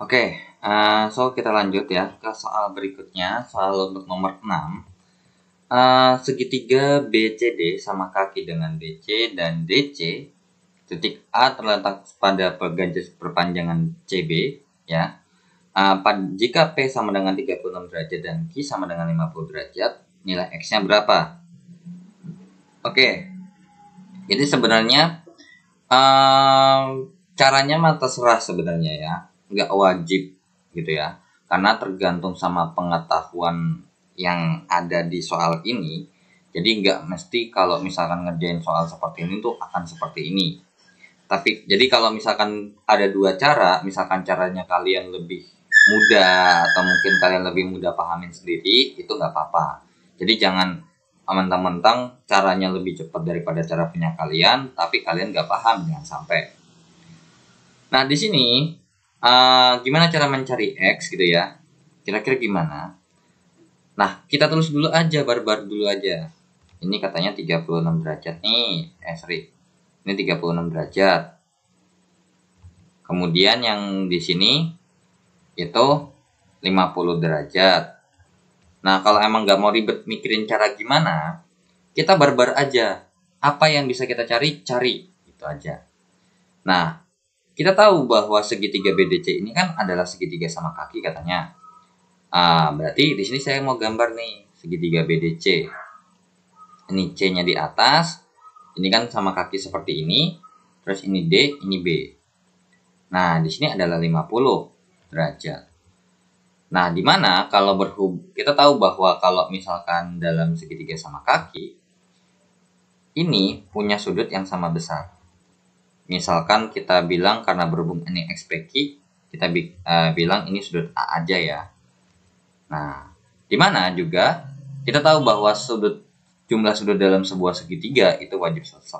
Oke, okay, uh, eh, so kita lanjut ya ke soal berikutnya, soal untuk nomor 6. Uh, eh, segitiga BCD sama kaki dengan BC dan DC, titik A terletak pada garis perpanjangan CB, ya. Uh, pad, jika P sama dengan 36 derajat dan Q sama dengan 50 derajat, nilai X-nya berapa? Oke, okay. jadi sebenarnya uh, caranya mata terserah sebenarnya ya nggak wajib gitu ya karena tergantung sama pengetahuan yang ada di soal ini jadi nggak mesti kalau misalkan ngerjain soal seperti ini tuh akan seperti ini tapi jadi kalau misalkan ada dua cara misalkan caranya kalian lebih mudah atau mungkin kalian lebih mudah pahamin sendiri itu nggak apa-apa jadi jangan mentang-mentang caranya lebih cepat daripada cara punya kalian tapi kalian nggak paham jangan sampai nah di sini uh, gimana cara mencari X gitu ya kira-kira gimana nah kita terus dulu aja barbar dulu aja ini katanya 36 derajat nih eh sorry ini 36 derajat kemudian yang di sini itu 50 derajat nah kalau emang nggak mau ribet mikirin cara gimana kita barbar aja apa yang bisa kita cari cari itu aja nah kita tahu bahwa segitiga BDC ini kan adalah segitiga sama kaki katanya. Ah, berarti di sini saya mau gambar nih segitiga BDC. Ini C-nya di atas, ini kan sama kaki seperti ini, terus ini D, ini B. Nah, di sini adalah 50 derajat. Nah, di mana kalau berhub kita tahu bahwa kalau misalkan dalam segitiga sama kaki ini punya sudut yang sama besar. Misalkan kita bilang karena berhubung ini X key, kita bi uh, bilang ini sudut A aja ya. Nah, di mana juga kita tahu bahwa sudut jumlah sudut dalam sebuah segitiga itu wajib 180.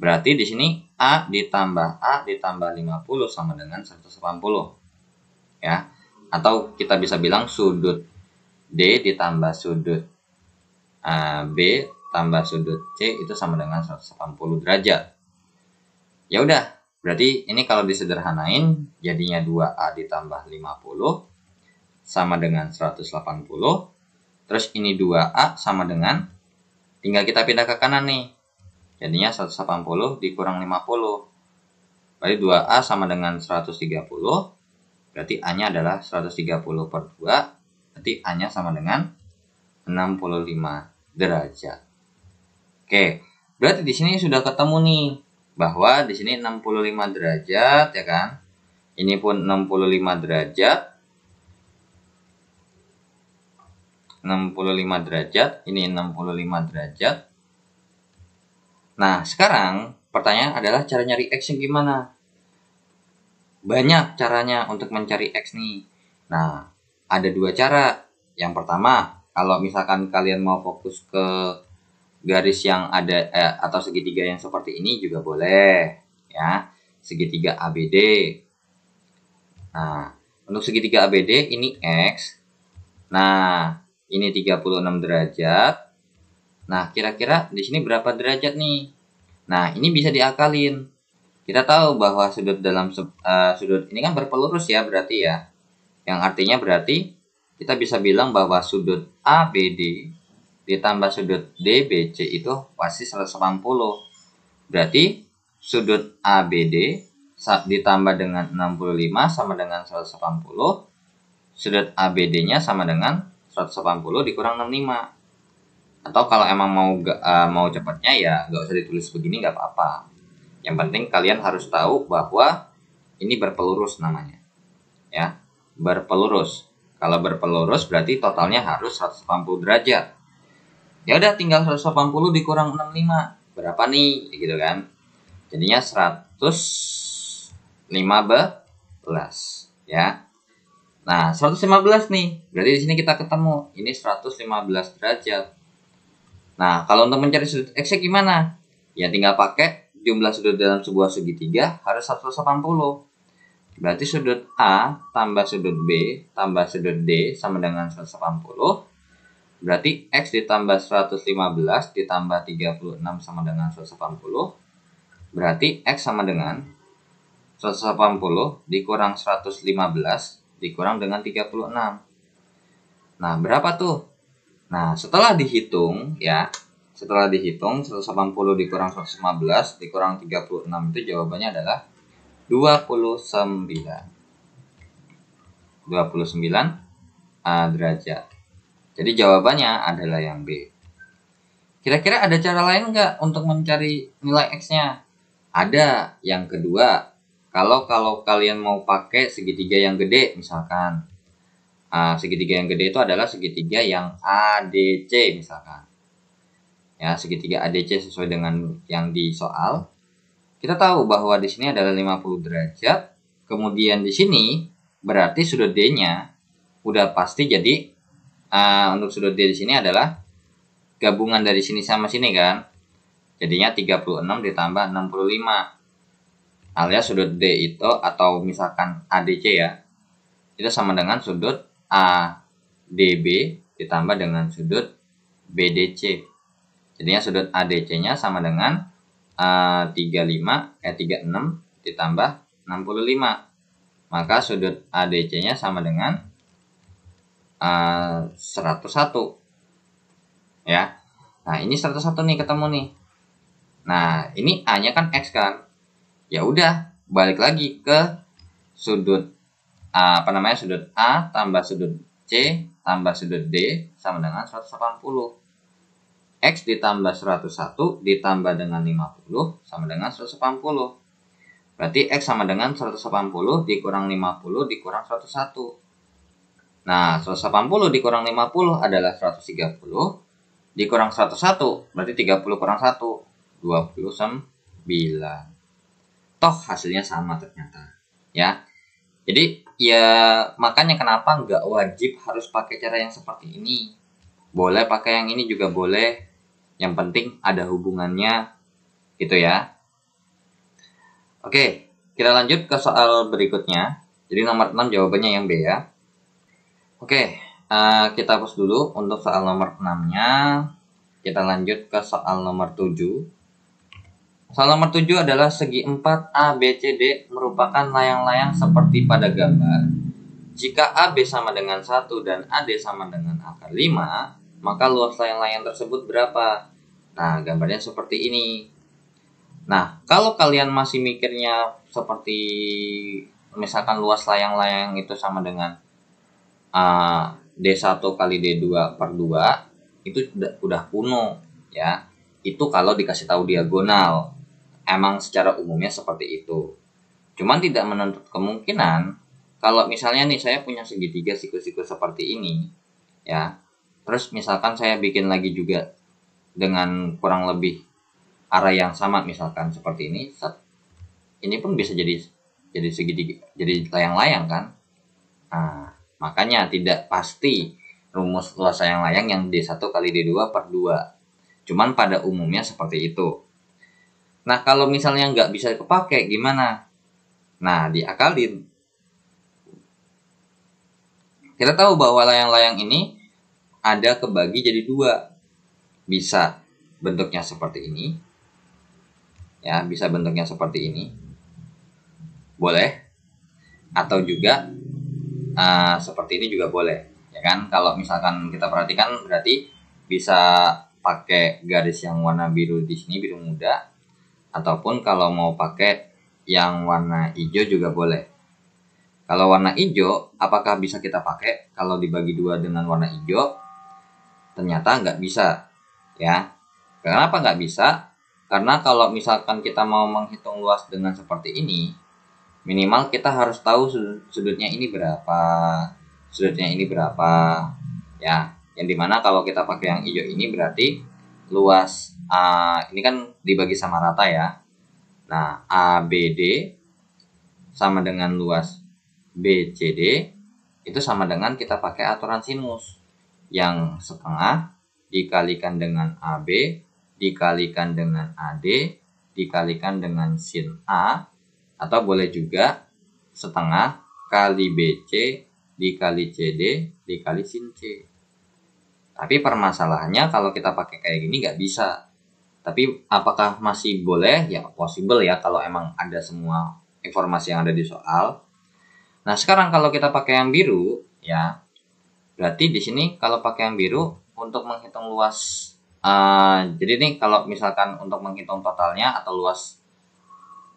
Berarti di sini A ditambah A ditambah 50 sama dengan 180. Ya. Atau kita bisa bilang sudut D ditambah sudut uh, B tambah sudut C itu sama dengan 180 derajat ya udah berarti ini kalau disederhanain jadinya 2A ditambah 50 sama dengan 180 terus ini 2A sama dengan tinggal kita pindah ke kanan nih jadinya 180 dikurang 50 berarti 2A sama dengan 130 berarti A nya adalah 130 per 2 berarti A nya sama dengan 65 derajat oke berarti di sini sudah ketemu nih bahwa di sini 65 derajat ya kan. Ini pun 65 derajat. 65 derajat, ini 65 derajat. Nah, sekarang pertanyaan adalah cara nyari X yang gimana? Banyak caranya untuk mencari X nih. Nah, ada dua cara. Yang pertama, kalau misalkan kalian mau fokus ke garis yang ada eh, atau segitiga yang seperti ini juga boleh ya segitiga ABD nah untuk segitiga ABD ini X nah ini 36 derajat nah kira-kira di sini berapa derajat nih nah ini bisa diakalin kita tahu bahwa sudut dalam uh, sudut ini kan berpelurus ya berarti ya yang artinya berarti kita bisa bilang bahwa sudut ABD ditambah sudut DBC itu pasti 180. Berarti sudut ABD ditambah dengan 65 sama dengan 180. Sudut ABD-nya sama dengan 180 dikurang 65. Atau kalau emang mau uh, mau cepatnya ya nggak usah ditulis begini nggak apa-apa. Yang penting kalian harus tahu bahwa ini berpelurus namanya. Ya, berpelurus. Kalau berpelurus berarti totalnya harus 180 derajat ya udah tinggal 180 dikurang 65 berapa nih gitu kan jadinya 115 ya nah 115 nih berarti di sini kita ketemu ini 115 derajat nah kalau untuk mencari sudut x gimana ya tinggal pakai jumlah sudut dalam sebuah segitiga harus 180 berarti sudut A tambah sudut B tambah sudut D sama dengan 180 Berarti X ditambah 115 ditambah 36 sama dengan 180. Berarti X sama dengan 180 dikurang 115 dikurang dengan 36. Nah, berapa tuh? Nah, setelah dihitung ya, setelah dihitung 180 dikurang 115 dikurang 36 itu jawabannya adalah 29. 29 uh, derajat. Jadi jawabannya adalah yang B. Kira-kira ada cara lain nggak untuk mencari nilai X-nya? Ada. Yang kedua, kalau kalau kalian mau pakai segitiga yang gede, misalkan uh, segitiga yang gede itu adalah segitiga yang ADC misalkan. Ya, segitiga ADC sesuai dengan yang di soal. Kita tahu bahwa di sini adalah 50 derajat, kemudian di sini berarti sudut D-nya udah pasti jadi uh, untuk sudut D di sini adalah gabungan dari sini sama sini kan. Jadinya 36 ditambah 65. Alias sudut D itu atau misalkan ADC ya. Itu sama dengan sudut ADB ditambah dengan sudut BDC. Jadinya sudut ADC-nya sama dengan uh, 35 eh 36 eh, ditambah 65. Maka sudut ADC-nya sama dengan 101 ya nah ini 101 nih ketemu nih nah ini a nya kan x kan ya udah balik lagi ke sudut apa namanya sudut a tambah sudut c tambah sudut d sama dengan 180 x ditambah 101 ditambah dengan 50 sama dengan 180 Berarti X sama dengan 180 dikurang 50 dikurang 101. Nah, 180 dikurang 50 adalah 130. Dikurang 101, berarti 30 kurang 1, 29. Toh hasilnya sama ternyata. Ya. Jadi, ya makanya kenapa nggak wajib harus pakai cara yang seperti ini. Boleh pakai yang ini juga boleh. Yang penting ada hubungannya gitu ya. Oke, kita lanjut ke soal berikutnya. Jadi nomor 6 jawabannya yang B ya. Oke, uh, kita hapus dulu untuk soal nomor 6-nya. Kita lanjut ke soal nomor 7. Soal nomor 7 adalah segi 4 ABCD merupakan layang-layang seperti pada gambar. Jika AB sama dengan 1 dan AD sama dengan akar 5, maka luas layang-layang tersebut berapa? Nah, gambarnya seperti ini. Nah, kalau kalian masih mikirnya seperti misalkan luas layang-layang itu sama dengan uh, D1 kali D2 per 2 itu udah kuno ya. Itu kalau dikasih tahu diagonal. Emang secara umumnya seperti itu. Cuman tidak menuntut kemungkinan kalau misalnya nih saya punya segitiga siklus-siklus seperti ini ya. Terus misalkan saya bikin lagi juga dengan kurang lebih arah yang sama misalkan seperti ini set. ini pun bisa jadi jadi segitiga jadi layang-layang kan nah Makanya tidak pasti rumus luas yang layang yang D1 kali D2 per 2. Cuman pada umumnya seperti itu. Nah, kalau misalnya nggak bisa kepake, gimana? Nah, diakalin. Kita tahu bahwa layang-layang ini ada kebagi jadi dua. Bisa bentuknya seperti ini. Ya, bisa bentuknya seperti ini. Boleh. Atau juga uh, seperti ini juga boleh ya kan kalau misalkan kita perhatikan berarti bisa pakai garis yang warna biru di sini biru muda ataupun kalau mau pakai yang warna hijau juga boleh kalau warna hijau apakah bisa kita pakai kalau dibagi dua dengan warna hijau ternyata nggak bisa ya kenapa nggak bisa karena kalau misalkan kita mau menghitung luas dengan seperti ini minimal kita harus tahu sudutnya ini berapa sudutnya ini berapa ya yang dimana kalau kita pakai yang hijau ini berarti luas A ah, ini kan dibagi sama rata ya nah ABD sama dengan luas BCD itu sama dengan kita pakai aturan sinus yang setengah dikalikan dengan AB dikalikan dengan AD dikalikan dengan sin A atau boleh juga setengah kali BC dikali CD dikali sin C. Tapi permasalahannya kalau kita pakai kayak gini nggak bisa. Tapi apakah masih boleh? Ya possible ya kalau emang ada semua informasi yang ada di soal. Nah sekarang kalau kita pakai yang biru ya berarti di sini kalau pakai yang biru untuk menghitung luas. Uh, jadi nih kalau misalkan untuk menghitung totalnya atau luas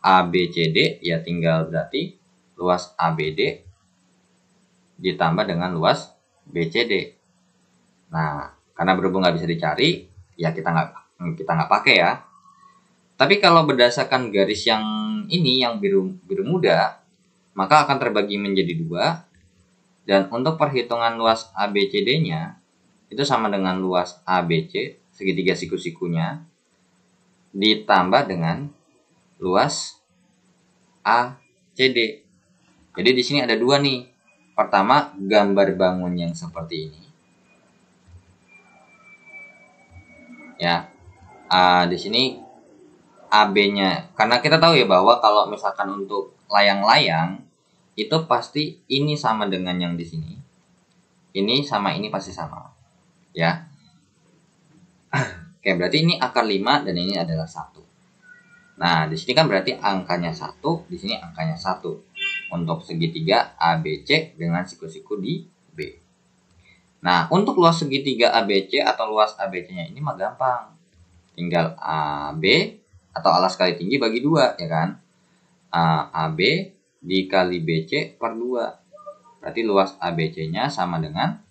ABCD ya tinggal berarti luas ABD ditambah dengan luas BCD. Nah, karena berhubung nggak bisa dicari, ya kita nggak kita nggak pakai ya. Tapi kalau berdasarkan garis yang ini yang biru biru muda, maka akan terbagi menjadi dua. Dan untuk perhitungan luas ABCD-nya itu sama dengan luas ABC segitiga siku-sikunya ditambah dengan luas A, C, D. Jadi di sini ada dua nih. Pertama, gambar bangun yang seperti ini. Ya. Uh, di sini AB-nya. Karena kita tahu ya bahwa kalau misalkan untuk layang-layang itu pasti ini sama dengan yang di sini. Ini sama ini pasti sama. Ya. Oke, berarti ini akar 5 dan ini adalah satu. Nah, di sini kan berarti angkanya satu, di sini angkanya satu untuk segitiga ABC dengan siku-siku di B. Nah, untuk luas segitiga ABC atau luas ABC-nya ini mah gampang. Tinggal AB atau alas kali tinggi bagi dua, ya kan? AB dikali BC per 2. Berarti luas ABC-nya sama dengan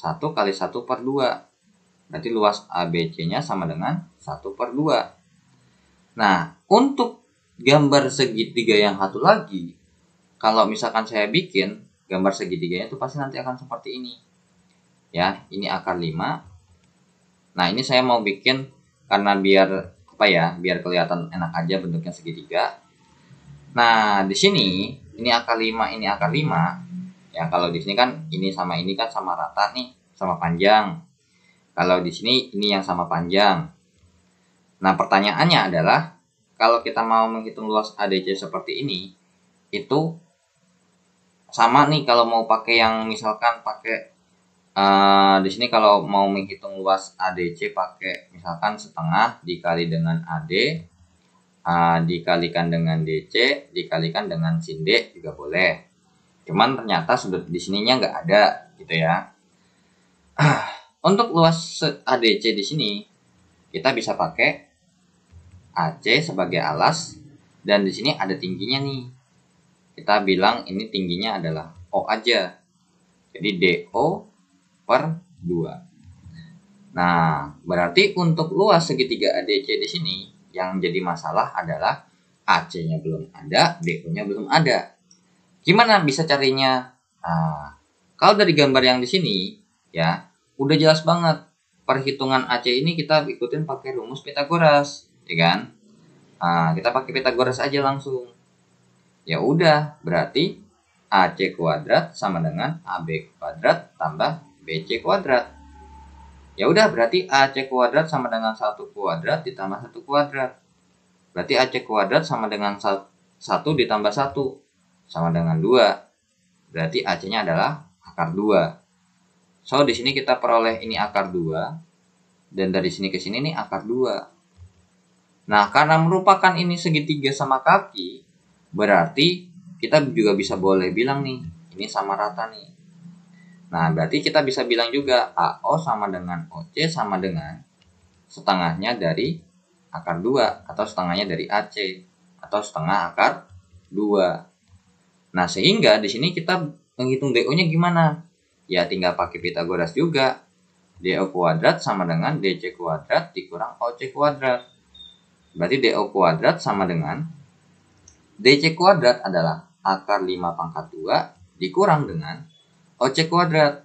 1 kali 1 per 2. Berarti luas ABC-nya sama dengan 1 per 2. Nah, untuk gambar segitiga yang satu lagi, kalau misalkan saya bikin gambar segitiganya itu pasti nanti akan seperti ini. Ya, ini akar 5. Nah, ini saya mau bikin karena biar apa ya, biar kelihatan enak aja bentuknya segitiga. Nah, di sini ini akar 5, ini akar 5. Ya, kalau di sini kan ini sama ini kan sama rata nih, sama panjang. Kalau di sini ini yang sama panjang. Nah, pertanyaannya adalah kalau kita mau menghitung luas ADC seperti ini, itu sama nih kalau mau pakai yang misalkan pakai uh, di sini kalau mau menghitung luas ADC pakai misalkan setengah dikali dengan AD uh, eh, dikalikan dengan DC dikalikan dengan sin D juga boleh. Cuman ternyata sudut di sininya nggak ada gitu ya. Untuk luas ADC di sini kita bisa pakai AC sebagai alas dan di sini ada tingginya nih. Kita bilang ini tingginya adalah O aja. Jadi DO per 2. Nah, berarti untuk luas segitiga ADC di sini yang jadi masalah adalah AC-nya belum ada, DO-nya belum ada. Gimana bisa carinya? Nah, kalau dari gambar yang di sini ya, udah jelas banget perhitungan AC ini kita ikutin pakai rumus Pitagoras ya kan? Nah, kita pakai Pythagoras aja langsung. Ya udah, berarti AC kuadrat sama dengan AB kuadrat tambah BC kuadrat. Ya udah, berarti AC kuadrat sama dengan 1 kuadrat ditambah 1 kuadrat. Berarti AC kuadrat sama dengan 1 ditambah 1 sama dengan 2. Berarti AC-nya adalah akar 2. So, di sini kita peroleh ini akar 2 dan dari sini ke sini ini akar 2. Nah, karena merupakan ini segitiga sama kaki, berarti kita juga bisa boleh bilang nih, ini sama rata nih. Nah, berarti kita bisa bilang juga AO sama dengan OC sama dengan setengahnya dari akar 2 atau setengahnya dari AC atau setengah akar 2. Nah, sehingga di sini kita menghitung DO-nya gimana? Ya, tinggal pakai Pitagoras juga. DO kuadrat sama dengan DC kuadrat dikurang OC kuadrat. Berarti DO kuadrat sama dengan DC kuadrat adalah akar 5 pangkat 2 dikurang dengan OC kuadrat.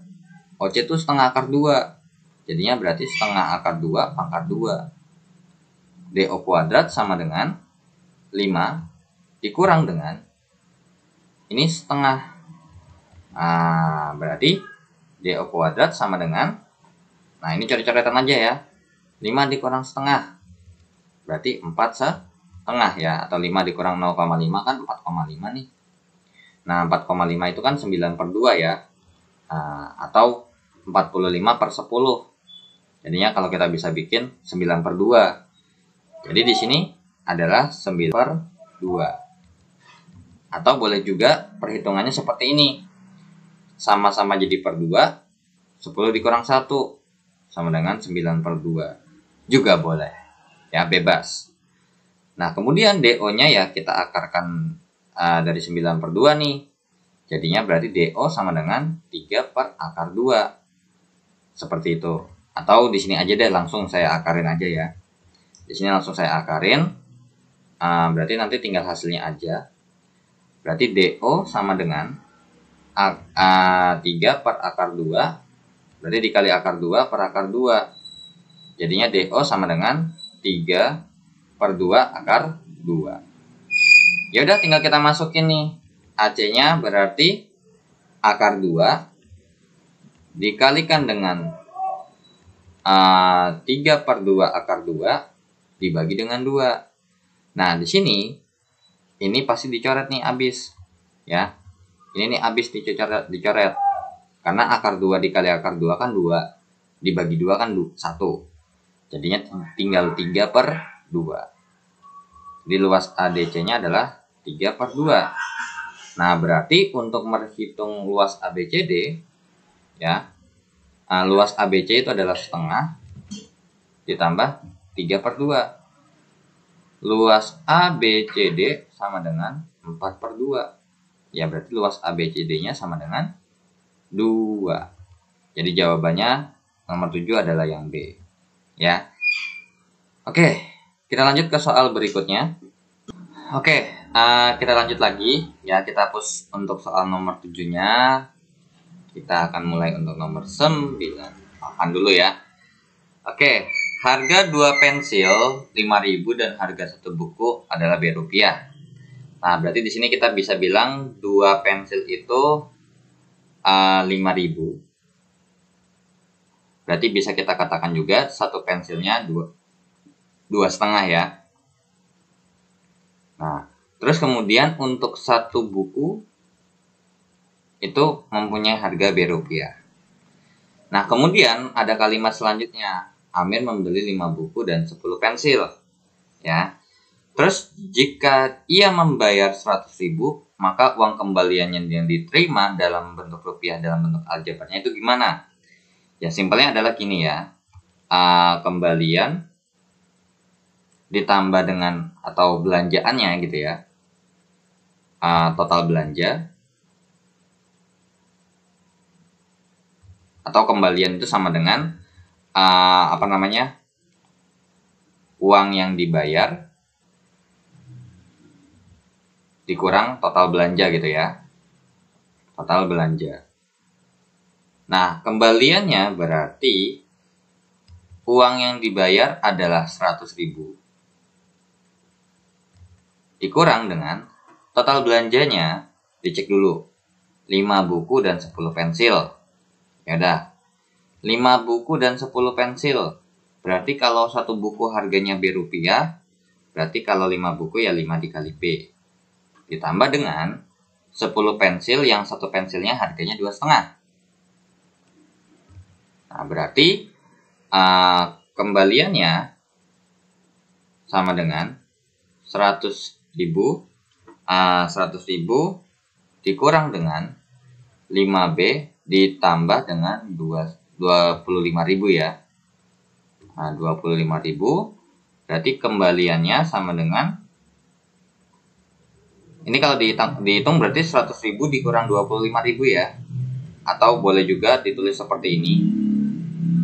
OC itu setengah akar 2. Jadinya berarti setengah akar 2 pangkat 2. DO kuadrat sama dengan 5 dikurang dengan ini setengah. Nah, berarti DO kuadrat sama dengan Nah, ini coret-coretan aja ya. 5 dikurang setengah berarti 4 setengah ya atau 5 dikurang 0,5 kan 4,5 nih nah 4,5 itu kan 9 per 2 ya nah, atau 45 per 10 jadinya kalau kita bisa bikin 9 per 2 jadi di sini adalah 9 per 2 atau boleh juga perhitungannya seperti ini sama-sama jadi per 2 10 dikurang 1 sama dengan 9 per 2 juga boleh ya bebas. Nah, kemudian DO-nya ya kita akarkan uh, dari 9 per 2 nih. Jadinya berarti DO sama dengan 3 per akar 2. Seperti itu. Atau di sini aja deh langsung saya akarin aja ya. Di sini langsung saya akarin. Uh, berarti nanti tinggal hasilnya aja. Berarti DO sama dengan A, A, 3 per akar 2. Berarti dikali akar 2 per akar 2. Jadinya DO sama dengan 3 per 2 akar 2. Ya udah tinggal kita masukin nih. AC-nya berarti akar 2 dikalikan dengan uh, 3 per 2 akar 2 dibagi dengan 2. Nah, di sini ini pasti dicoret nih abis. Ya. Ini nih abis dicoret, dicoret. Karena akar 2 dikali akar 2 kan 2. Dibagi 2 kan 1. Jadinya tinggal 3 per 2. di luas ADC-nya adalah 3 per 2. Nah, berarti untuk menghitung luas ABCD, ya, nah, luas ABC itu adalah setengah ditambah 3 per 2. Luas ABCD sama dengan 4 per 2. Ya, berarti luas ABCD-nya sama dengan 2. Jadi jawabannya nomor 7 adalah yang B ya. Oke, kita lanjut ke soal berikutnya. Oke, uh, kita lanjut lagi ya kita hapus untuk soal nomor tujuhnya. Kita akan mulai untuk nomor sembilan. Akan dulu ya. Oke, harga dua pensil 5000 dan harga satu buku adalah biar rupiah. Nah, berarti di sini kita bisa bilang dua pensil itu uh, eh, 5000 Berarti bisa kita katakan juga satu pensilnya dua, dua setengah ya. Nah, terus kemudian untuk satu buku itu mempunyai harga B rupiah. Nah, kemudian ada kalimat selanjutnya. Amir membeli 5 buku dan 10 pensil. Ya. Terus jika ia membayar 100 ribu, maka uang kembaliannya yang diterima dalam bentuk rupiah dalam bentuk aljabarnya itu gimana? Ya, simpelnya adalah gini ya. Uh, kembalian ditambah dengan atau belanjaannya gitu ya. Uh, total belanja atau kembalian itu sama dengan uh, apa namanya? uang yang dibayar dikurang total belanja gitu ya. Total belanja. Nah, kembaliannya berarti uang yang dibayar adalah 100.000 dikurang dengan total belanjanya dicek dulu 5 buku dan 10 pensil. Ya udah. 5 buku dan 10 pensil. Berarti kalau satu buku harganya B rupiah, berarti kalau 5 buku ya 5 dikali B. Ditambah dengan 10 pensil yang satu pensilnya harganya dua setengah Nah, berarti uh, kembaliannya sama dengan 100.000 uh, 100.000 dikurang dengan 5B ditambah dengan 2, 25.000 ya. Nah, 25.000 berarti kembaliannya sama dengan ini kalau dihitung, dihitung berarti 100.000 dikurang 25.000 ya. Atau boleh juga ditulis seperti ini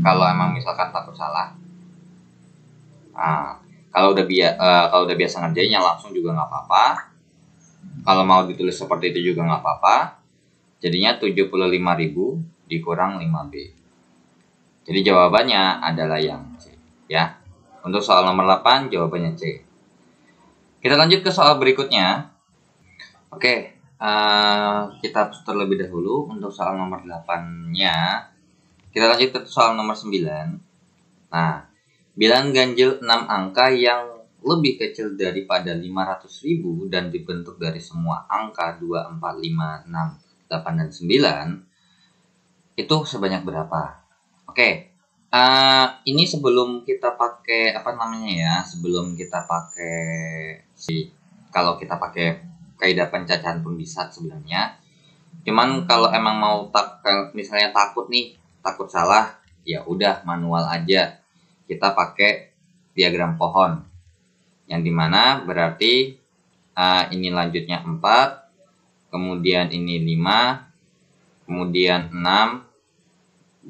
kalau emang misalkan takut salah nah, kalau udah biasa uh, kalau udah biasa ngerjainnya langsung juga nggak apa-apa kalau mau ditulis seperti itu juga nggak apa-apa jadinya 75.000 dikurang 5B jadi jawabannya adalah yang C ya untuk soal nomor 8 jawabannya C kita lanjut ke soal berikutnya oke okay. Uh, eh, kita terlebih dahulu untuk soal nomor 8 nya kita lanjut ke soal nomor 9. Nah, bilangan ganjil 6 angka yang lebih kecil daripada 500.000 dan dibentuk dari semua angka 2, 4, 5, 6, 8, dan 9 itu sebanyak berapa? Oke, uh, ini sebelum kita pakai apa namanya ya, sebelum kita pakai si kalau kita pakai kaidah pencacahan pun bisa sebenarnya. Cuman kalau emang mau tak eh, misalnya takut nih takut salah ya udah manual aja kita pakai diagram pohon yang dimana berarti uh, ini lanjutnya 4 kemudian ini 5 kemudian 6 8 9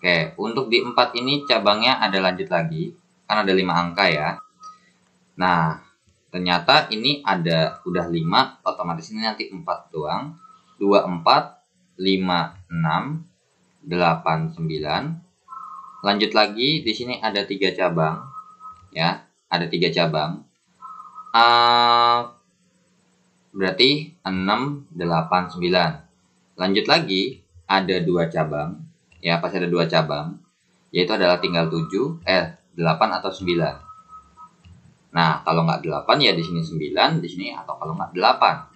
Oke untuk di 4 ini cabangnya ada lanjut lagi kan ada 5 angka ya nah ternyata ini ada udah 5 otomatis ini nanti 4 doang 24, 5, 6, 8, 9. Lanjut lagi, di sini ada tiga cabang. Ya, ada tiga cabang. Uh, berarti 6, 8, 9. Lanjut lagi, ada dua cabang. Ya, pasti ada dua cabang. Yaitu adalah tinggal 7, eh, 8 atau 9. Nah, kalau nggak 8 ya di sini 9, di sini atau kalau nggak 8.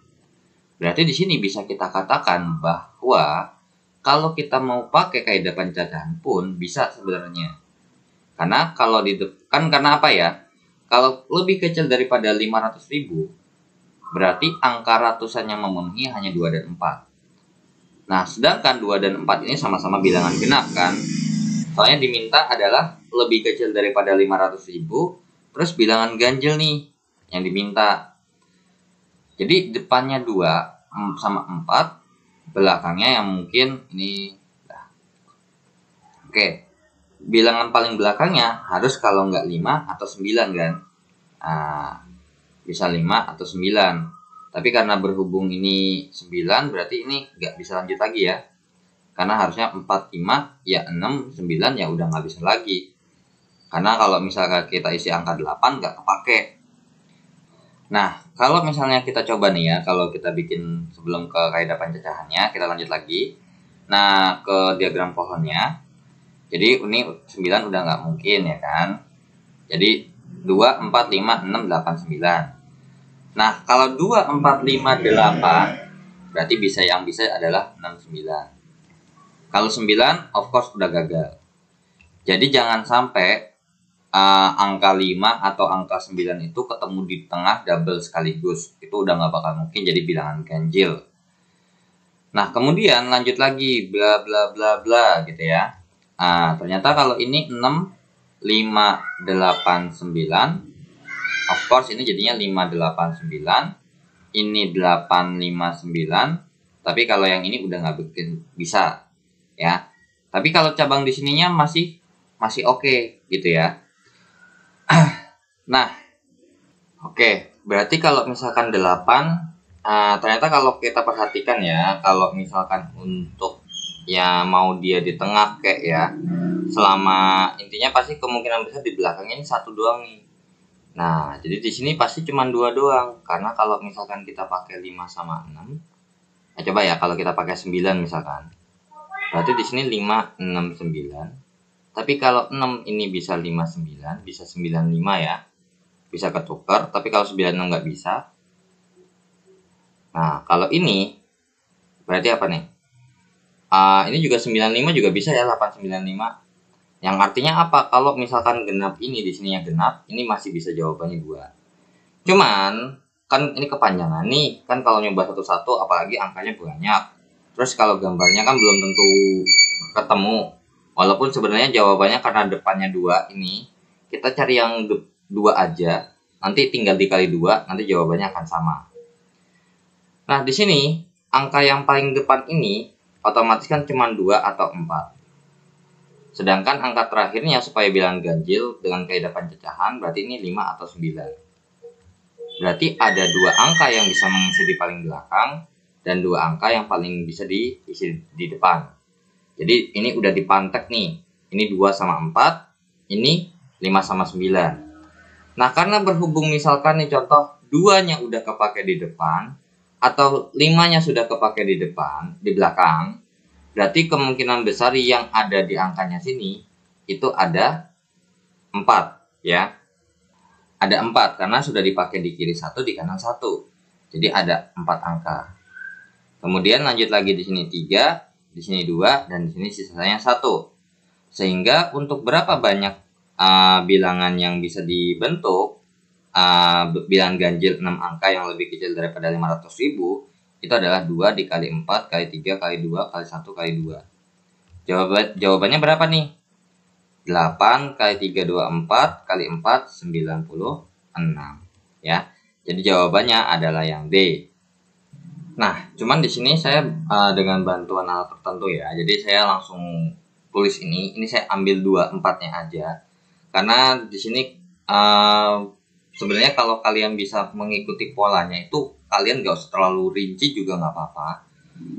Berarti di sini bisa kita katakan bahwa kalau kita mau pakai kaidah pencacahan pun bisa sebenarnya. Karena kalau di kan karena apa ya? Kalau lebih kecil daripada 500.000 berarti angka ratusan yang memenuhi hanya 2 dan 4. Nah, sedangkan 2 dan 4 ini sama-sama bilangan genap kan? Soalnya diminta adalah lebih kecil daripada 500.000 terus bilangan ganjil nih yang diminta. Jadi depannya 2 sama 4, belakangnya yang mungkin ini. Nah. Oke, bilangan paling belakangnya harus kalau nggak 5 atau 9 kan. Nah, bisa 5 atau 9. Tapi karena berhubung ini 9, berarti ini nggak bisa lanjut lagi ya. Karena harusnya 4, 5, ya 6, 9 ya udah nggak bisa lagi. Karena kalau misalkan kita isi angka 8 nggak kepake. Nah, kalau misalnya kita coba nih ya, kalau kita bikin sebelum ke kaidah pencacahannya, kita lanjut lagi. Nah, ke diagram pohonnya. Jadi ini 9 udah nggak mungkin ya kan. Jadi 2, 4, 5, 6, 8, 9. Nah, kalau 2, 4, 5, 8, berarti bisa yang bisa adalah 6, 9. Kalau 9, of course udah gagal. Jadi jangan sampai uh, angka 5 atau angka 9 itu ketemu di tengah double sekaligus. Itu udah nggak bakal mungkin jadi bilangan ganjil. Nah, kemudian lanjut lagi, bla bla bla bla gitu ya. Nah, ternyata kalau ini 6, 5, 8, 9. Of course, ini jadinya 5, 8, 9. Ini 8, 5, 9. Tapi kalau yang ini udah nggak bikin bisa. ya. Tapi kalau cabang di sininya masih masih oke okay, gitu ya. nah, oke. Okay. Berarti kalau misalkan 8 uh, eh, ternyata kalau kita perhatikan ya, kalau misalkan untuk ya mau dia di tengah kayak ya, selama intinya pasti kemungkinan besar di belakang ini satu doang nih. Nah, jadi di sini pasti cuma dua doang karena kalau misalkan kita pakai 5 sama 6 nah, eh, coba ya kalau kita pakai 9 misalkan. Berarti di sini 5 6 9 tapi kalau 6 ini bisa 59, bisa 95 ya. Bisa ketukar, tapi kalau 96 nggak bisa. Nah, kalau ini berarti apa nih? Uh, ini juga 95 juga bisa ya 895. Yang artinya apa? Kalau misalkan genap ini di sini yang genap, ini masih bisa jawabannya dua. Cuman kan ini kepanjangan nih, kan kalau nyoba satu-satu apalagi angkanya banyak. Terus kalau gambarnya kan belum tentu ketemu Walaupun sebenarnya jawabannya karena depannya dua ini, kita cari yang dua aja. Nanti tinggal dikali dua, nanti jawabannya akan sama. Nah, di sini angka yang paling depan ini otomatis kan cuma dua atau empat, Sedangkan angka terakhirnya supaya bilang ganjil dengan kehidupan pecahan berarti ini 5 atau 9. Berarti ada dua angka yang bisa mengisi di paling belakang dan dua angka yang paling bisa diisi di depan. Jadi ini udah dipantek nih. Ini 2 sama 4, ini 5 sama 9. Nah, karena berhubung misalkan nih contoh 2-nya udah kepake di depan atau 5-nya sudah kepake di depan, di belakang, berarti kemungkinan besar yang ada di angkanya sini itu ada 4, ya. Ada 4 karena sudah dipakai di kiri 1 di kanan 1. Jadi ada 4 angka. Kemudian lanjut lagi di sini 3, di sini dua dan di sini sisanya satu sehingga untuk berapa banyak uh, bilangan yang bisa dibentuk uh, bilangan ganjil 6 angka yang lebih kecil daripada 500 ribu itu adalah 2 dikali 4 kali 3 kali 2 kali 1 kali 2 jawabannya berapa nih 8 kali 3 2 4 kali 4 96 ya jadi jawabannya adalah yang D Nah, cuman di sini saya uh, dengan bantuan alat tertentu ya. Jadi saya langsung tulis ini. Ini saya ambil dua empatnya aja. Karena di sini uh, sebenarnya kalau kalian bisa mengikuti polanya itu kalian gak usah terlalu rinci juga nggak apa-apa.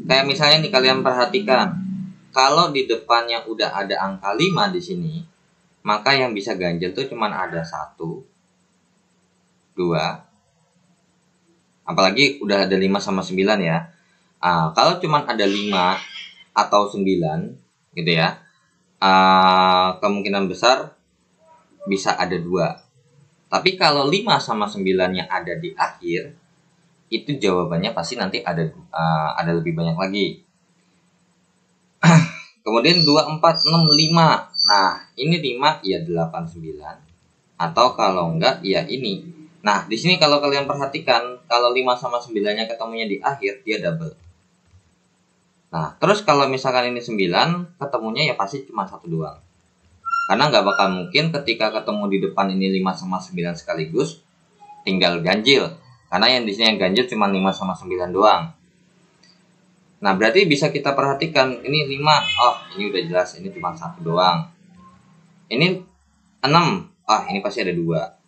Kayak misalnya nih kalian perhatikan kalau di depan yang udah ada angka 5 di sini, maka yang bisa ganjil tuh cuman ada satu, dua, apalagi udah ada 5 sama 9 ya. Uh, kalau cuman ada 5 atau 9 gitu ya, uh, kemungkinan besar bisa ada dua. Tapi kalau 5 sama 9 yang ada di akhir, itu jawabannya pasti nanti ada uh, ada lebih banyak lagi. Kemudian 2, 4, 6, 5. Nah, ini 5 ya 8, 9. Atau kalau enggak ya ini Nah, di sini kalau kalian perhatikan, kalau 5 sama 9-nya ketemunya di akhir, dia double. Nah, terus kalau misalkan ini 9, ketemunya ya pasti cuma satu doang. Karena nggak bakal mungkin ketika ketemu di depan ini 5 sama 9 sekaligus, tinggal ganjil. Karena yang di sini yang ganjil cuma 5 sama 9 doang. Nah, berarti bisa kita perhatikan, ini 5, oh ini udah jelas, ini cuma satu doang. Ini 6, ah oh, ini pasti ada 2.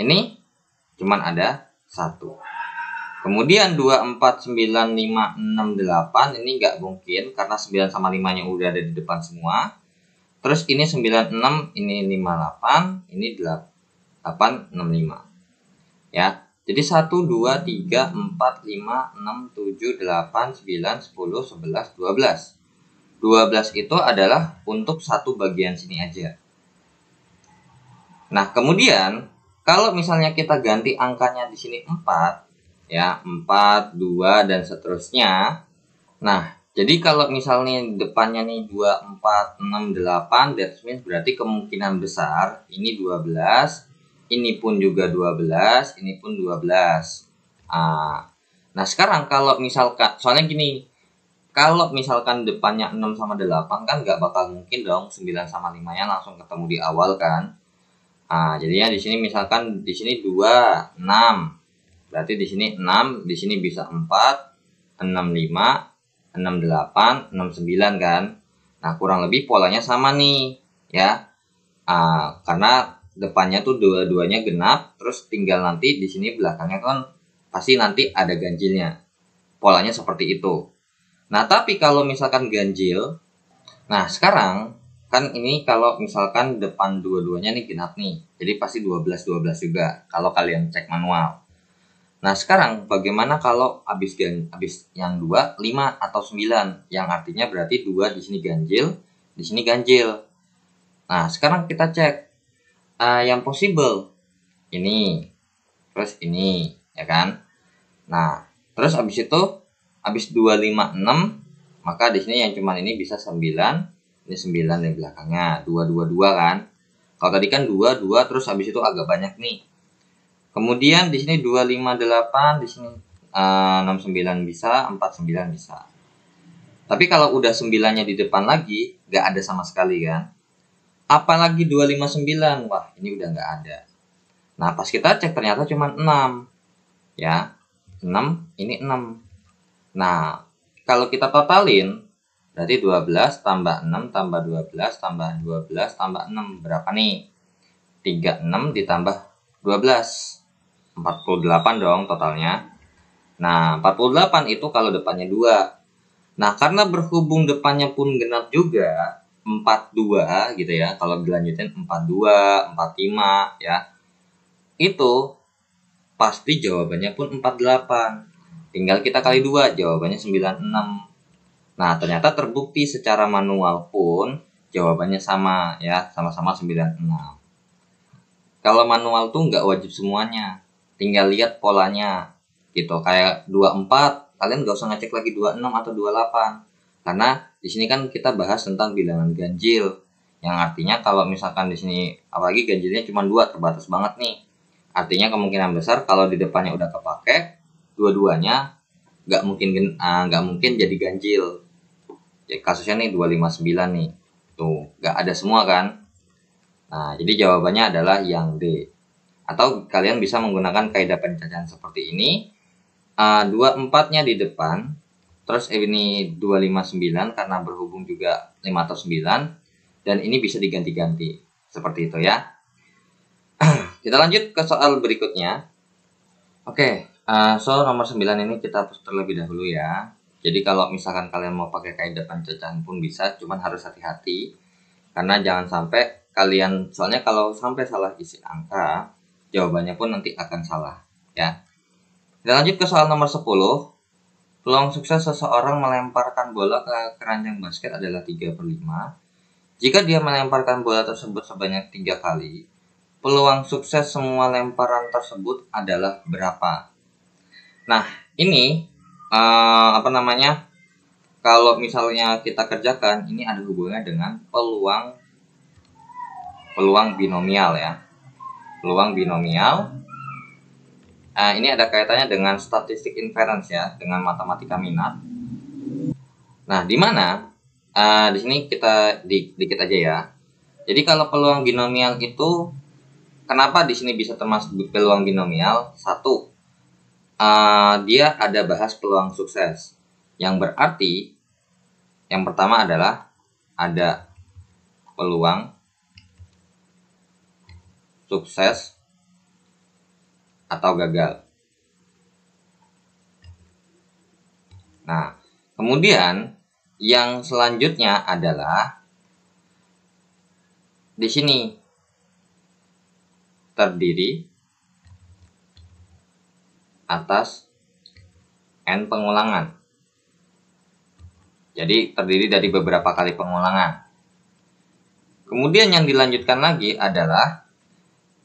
Ini cuman ada satu. Kemudian 2, 4, 9, 5, 6, 8 ini nggak mungkin karena 9 sama 5 nya udah ada di depan semua. Terus ini 9 6 ini 5 8 ini 8, 8 5 Ya. Jadi 1 2 3 4 5 6 7 8 9 10 11 12. 12 itu adalah untuk satu bagian sini aja. Nah, kemudian kalau misalnya kita ganti angkanya di sini 4, ya, 4, 2, dan seterusnya. Nah, jadi kalau misalnya depannya nih 2, 4, 6, 8, that means berarti kemungkinan besar ini 12, ini pun juga 12, ini pun 12. Ah. Nah, sekarang kalau misalkan, soalnya gini, kalau misalkan depannya 6 sama 8 kan nggak bakal mungkin dong 9 sama 5 nya langsung ketemu di awal kan. Nah, jadinya di sini misalkan di sini 2, 6. Berarti di sini 6, di sini bisa 4, 6, 5, 6, 8, 6, 9 kan. Nah, kurang lebih polanya sama nih, ya. Nah, karena depannya tuh dua-duanya genap, terus tinggal nanti di sini belakangnya kan pasti nanti ada ganjilnya. Polanya seperti itu. Nah, tapi kalau misalkan ganjil, nah sekarang kan ini kalau misalkan depan dua-duanya nih genap nih jadi pasti 12-12 juga kalau kalian cek manual nah sekarang bagaimana kalau habis habis yang dua 5 atau 9 yang artinya berarti dua di sini ganjil di sini ganjil nah sekarang kita cek uh, yang possible ini terus ini ya kan nah terus habis itu habis 256 maka di sini yang cuman ini bisa 9 ini 9 yang belakangnya 2 2 2 kan kalau tadi kan 2 2 terus habis itu agak banyak nih kemudian di sini 2 5 8 di sini uh, eh, 69 bisa 49 bisa tapi kalau udah 9 nya di depan lagi nggak ada sama sekali kan apalagi 259 wah ini udah nggak ada nah pas kita cek ternyata cuma 6 ya 6 ini 6 nah kalau kita totalin Berarti 12 tambah 6 tambah 12 tambah 12 tambah 6. Berapa nih? 36 ditambah 12. 48 dong totalnya. Nah, 48 itu kalau depannya 2. Nah, karena berhubung depannya pun genap juga, 42 gitu ya. Kalau dilanjutin 42, 45 ya. Itu pasti jawabannya pun 48. Tinggal kita kali 2, jawabannya 96. Nah, ternyata terbukti secara manual pun jawabannya sama ya, sama-sama 96. Kalau manual tuh nggak wajib semuanya, tinggal lihat polanya gitu. Kayak 24, kalian nggak usah ngecek lagi 26 atau 28. Karena di sini kan kita bahas tentang bilangan ganjil yang artinya kalau misalkan di sini apalagi ganjilnya cuma 2, terbatas banget nih. Artinya kemungkinan besar kalau di depannya udah kepake, dua-duanya nggak mungkin ah, nggak uh, mungkin jadi ganjil kasusnya nih 259 nih tuh nggak ada semua kan nah jadi jawabannya adalah yang D atau kalian bisa menggunakan kaidah pencacahan seperti ini uh, empatnya di depan terus ini 259 karena berhubung juga 5 atau dan ini bisa diganti-ganti seperti itu ya kita lanjut ke soal berikutnya oke okay, uh, eh, so nomor 9 ini kita terlebih dahulu ya jadi kalau misalkan kalian mau pakai kain depan pencocokan pun bisa, cuman harus hati-hati karena jangan sampai kalian soalnya kalau sampai salah isi angka, jawabannya pun nanti akan salah, ya. Kita lanjut ke soal nomor 10. Peluang sukses seseorang melemparkan bola ke keranjang basket adalah 3 per 5. Jika dia melemparkan bola tersebut sebanyak 3 kali, peluang sukses semua lemparan tersebut adalah berapa? Nah, ini uh, apa namanya kalau misalnya kita kerjakan ini ada hubungannya dengan peluang peluang binomial ya peluang binomial uh, ini ada kaitannya dengan statistik inference ya dengan matematika minat nah di mana uh, di sini kita di, dikit aja ya jadi kalau peluang binomial itu kenapa di sini bisa termasuk peluang binomial satu uh, dia ada bahas peluang sukses yang berarti yang pertama adalah ada peluang sukses atau gagal. Nah, kemudian yang selanjutnya adalah di sini terdiri atas n pengulangan. Jadi terdiri dari beberapa kali pengulangan. Kemudian yang dilanjutkan lagi adalah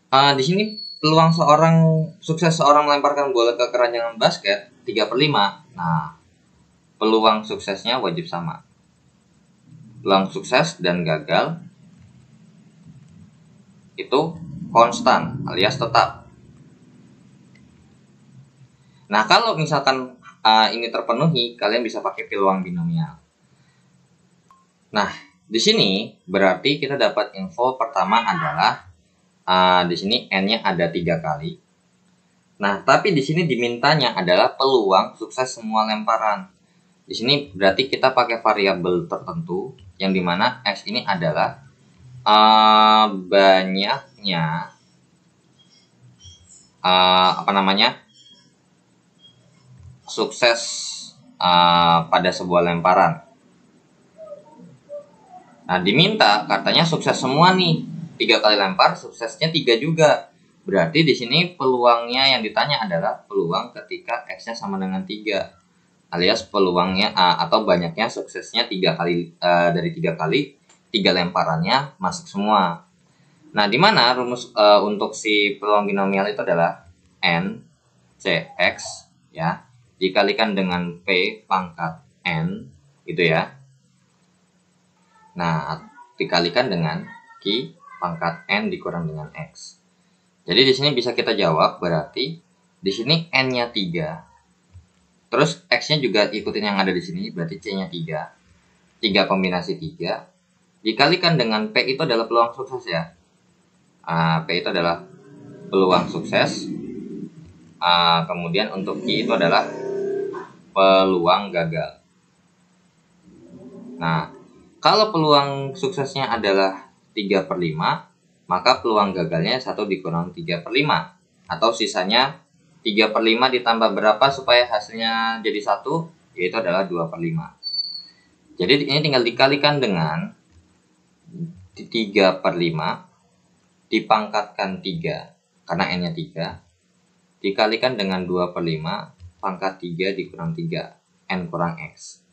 uh, di sini peluang seorang sukses seorang melemparkan bola ke keranjang basket 3 per 5. Nah, peluang suksesnya wajib sama. Peluang sukses dan gagal itu konstan alias tetap. Nah, kalau misalkan uh, ini terpenuhi, kalian bisa pakai peluang binomial. Nah, di sini berarti kita dapat info pertama adalah uh, di sini n-nya ada tiga kali. Nah, tapi di sini dimintanya adalah peluang sukses semua lemparan. Di sini berarti kita pakai variabel tertentu yang dimana x ini adalah uh, banyaknya uh, apa namanya sukses uh, pada sebuah lemparan. Nah diminta katanya sukses semua nih tiga kali lempar suksesnya tiga juga. Berarti di sini peluangnya yang ditanya adalah peluang ketika x-nya sama dengan tiga alias peluangnya uh, atau banyaknya suksesnya tiga kali uh, dari tiga kali tiga lemparannya masuk semua. Nah, di mana rumus uh, untuk si peluang binomial itu adalah n c x ya dikalikan dengan P pangkat N gitu ya. Nah, dikalikan dengan Q pangkat N dikurang dengan X. Jadi di sini bisa kita jawab berarti di sini N-nya 3. Terus X-nya juga ikutin yang ada di sini berarti C-nya 3. 3 kombinasi 3 dikalikan dengan P itu adalah peluang sukses ya. Uh, P itu adalah peluang sukses. Uh, kemudian untuk Q itu adalah peluang gagal. Nah, kalau peluang suksesnya adalah 3 per 5, maka peluang gagalnya 1 dikurang 3 per 5. Atau sisanya 3 per 5 ditambah berapa supaya hasilnya jadi 1, yaitu adalah 2 per 5. Jadi ini tinggal dikalikan dengan 3 per 5 dipangkatkan 3 karena n-nya 3 dikalikan dengan 2 per 5 pangkat 3 dikurang 3 N kurang X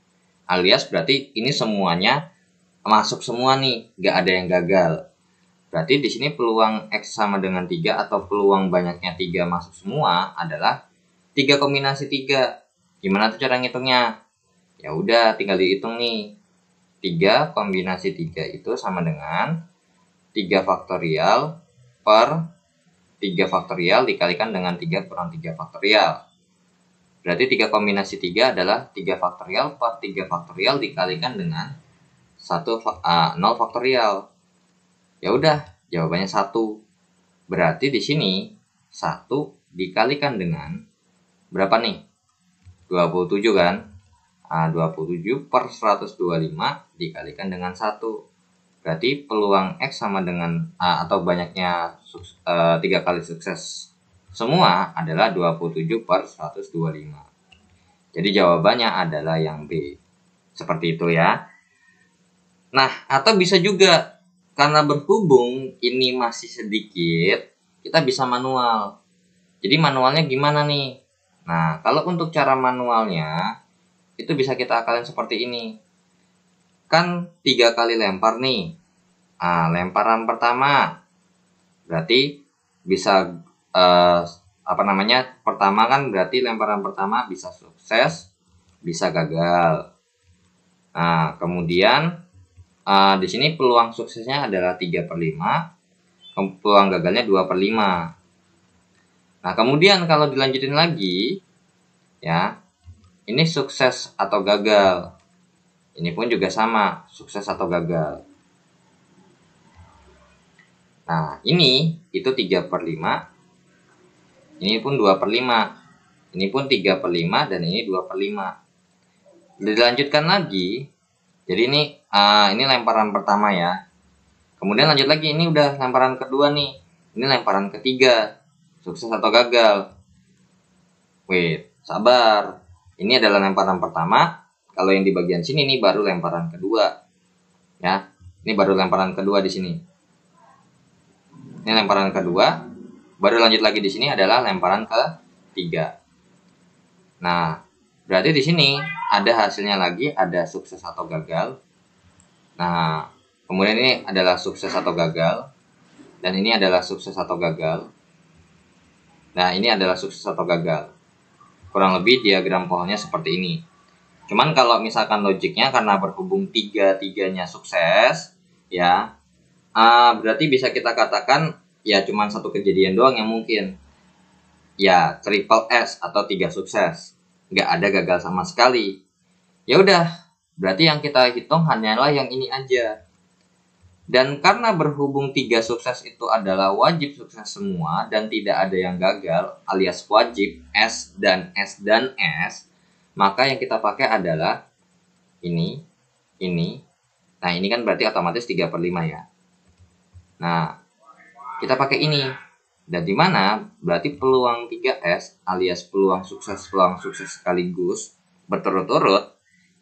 alias berarti ini semuanya masuk semua nih nggak ada yang gagal berarti di sini peluang X sama dengan 3 atau peluang banyaknya 3 masuk semua adalah 3 kombinasi 3 gimana tuh cara ngitungnya ya udah tinggal dihitung nih 3 kombinasi 3 itu sama dengan 3 faktorial per 3 faktorial dikalikan dengan 3 kurang 3 faktorial. Berarti tiga kombinasi tiga adalah tiga faktorial per 3 faktorial dikalikan dengan satu uh, faktorial. Ya udah, jawabannya satu Berarti di sini satu dikalikan dengan berapa nih? 27 kan? Nah, 27 per 125 dikalikan dengan 1. Berarti peluang X sama dengan A atau banyaknya uh, kali sukses semua adalah 27 per 125. Jadi jawabannya adalah yang B. Seperti itu ya. Nah, atau bisa juga karena berhubung ini masih sedikit, kita bisa manual. Jadi manualnya gimana nih? Nah, kalau untuk cara manualnya, itu bisa kita akalin seperti ini. Kan tiga kali lempar nih. Nah, lemparan pertama, berarti bisa uh, apa namanya pertama kan berarti lemparan pertama bisa sukses bisa gagal nah kemudian uh, di sini peluang suksesnya adalah 3 per 5 peluang gagalnya 2 per 5 nah kemudian kalau dilanjutin lagi ya ini sukses atau gagal ini pun juga sama sukses atau gagal nah ini itu 3 per 5 ini pun 2 per 5. Ini pun 3 per 5 dan ini 2 per 5. Dilanjutkan lagi. Jadi ini uh, ini lemparan pertama ya. Kemudian lanjut lagi. Ini udah lemparan kedua nih. Ini lemparan ketiga. Sukses atau gagal. Wait, sabar. Ini adalah lemparan pertama. Kalau yang di bagian sini ini baru lemparan kedua. Ya, ini baru lemparan kedua di sini. Ini lemparan kedua, baru lanjut lagi di sini adalah lemparan ke tiga. Nah, berarti di sini ada hasilnya lagi, ada sukses atau gagal. Nah, kemudian ini adalah sukses atau gagal, dan ini adalah sukses atau gagal. Nah, ini adalah sukses atau gagal. Kurang lebih diagram pohonnya seperti ini. Cuman kalau misalkan logiknya karena berhubung tiga-tiganya sukses, ya, uh, berarti bisa kita katakan ya cuman satu kejadian doang yang mungkin ya triple S atau tiga sukses nggak ada gagal sama sekali ya udah berarti yang kita hitung hanyalah yang ini aja dan karena berhubung tiga sukses itu adalah wajib sukses semua dan tidak ada yang gagal alias wajib S dan S dan S maka yang kita pakai adalah ini ini nah ini kan berarti otomatis 3 per 5 ya nah kita pakai ini dan di mana berarti peluang 3S alias peluang sukses peluang sukses sekaligus berturut-turut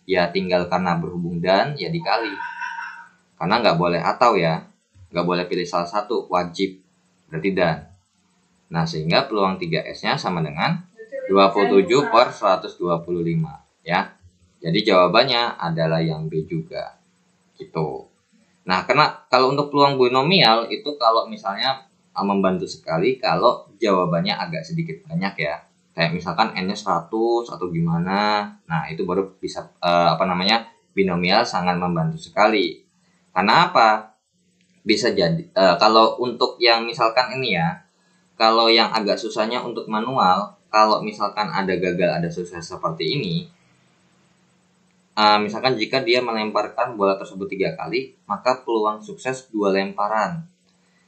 ya tinggal karena berhubung dan ya dikali karena nggak boleh atau ya nggak boleh pilih salah satu wajib berarti dan nah sehingga peluang 3S nya sama dengan 27 per 125 ya jadi jawabannya adalah yang B juga gitu Nah, karena kalau untuk peluang binomial itu kalau misalnya ah, membantu sekali kalau jawabannya agak sedikit banyak ya. Kayak misalkan n-nya 100 atau gimana. Nah, itu baru bisa eh, apa namanya? binomial sangat membantu sekali. Karena apa? Bisa jadi eh, kalau untuk yang misalkan ini ya, kalau yang agak susahnya untuk manual, kalau misalkan ada gagal ada sukses seperti ini, uh, misalkan jika dia melemparkan bola tersebut tiga kali maka peluang sukses dua lemparan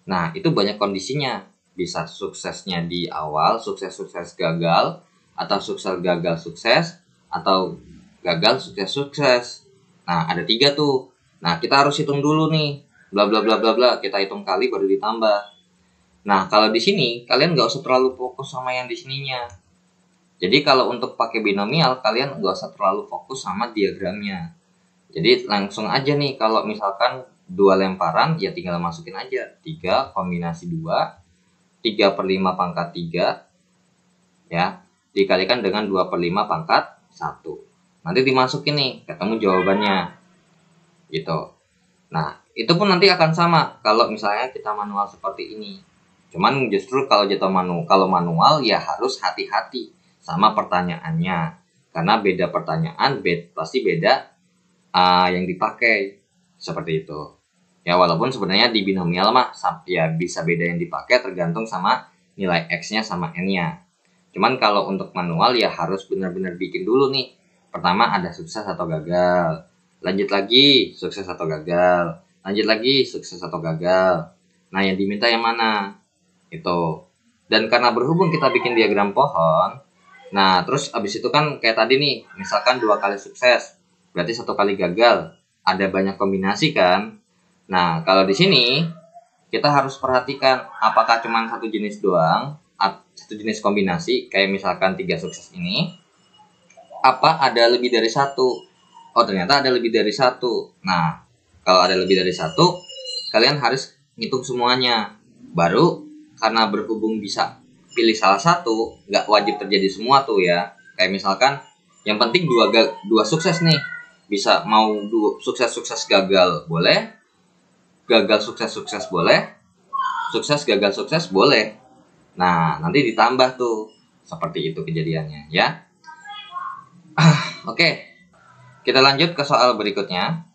nah itu banyak kondisinya bisa suksesnya di awal sukses sukses gagal atau sukses gagal sukses atau gagal sukses sukses nah ada tiga tuh nah kita harus hitung dulu nih bla bla bla bla bla kita hitung kali baru ditambah nah kalau di sini kalian nggak usah terlalu fokus sama yang di sininya jadi kalau untuk pakai binomial kalian nggak usah terlalu fokus sama diagramnya. Jadi langsung aja nih kalau misalkan dua lemparan ya tinggal masukin aja 3 kombinasi 2 3 per 5 pangkat 3 ya dikalikan dengan 2 per 5 pangkat 1 nanti dimasukin nih ketemu jawabannya gitu nah itu pun nanti akan sama kalau misalnya kita manual seperti ini cuman justru kalau jatuh manual kalau manual ya harus hati-hati sama pertanyaannya karena beda pertanyaan bed pasti beda uh, yang dipakai seperti itu ya walaupun sebenarnya di binomial mah ya bisa beda yang dipakai tergantung sama nilai x-nya sama n-nya cuman kalau untuk manual ya harus benar-benar bikin dulu nih pertama ada sukses atau gagal lanjut lagi sukses atau gagal lanjut lagi sukses atau gagal nah yang diminta yang mana itu dan karena berhubung kita bikin diagram pohon Nah, terus abis itu kan kayak tadi nih, misalkan dua kali sukses, berarti satu kali gagal. Ada banyak kombinasi kan? Nah, kalau di sini kita harus perhatikan apakah cuma satu jenis doang, satu jenis kombinasi, kayak misalkan tiga sukses ini, apa ada lebih dari satu? Oh, ternyata ada lebih dari satu. Nah, kalau ada lebih dari satu, kalian harus ngitung semuanya. Baru karena berhubung bisa pilih salah satu nggak wajib terjadi semua tuh ya kayak misalkan yang penting dua dua sukses nih bisa mau dua sukses sukses gagal boleh gagal sukses sukses boleh sukses gagal sukses boleh nah nanti ditambah tuh seperti itu kejadiannya ya ah, oke okay. kita lanjut ke soal berikutnya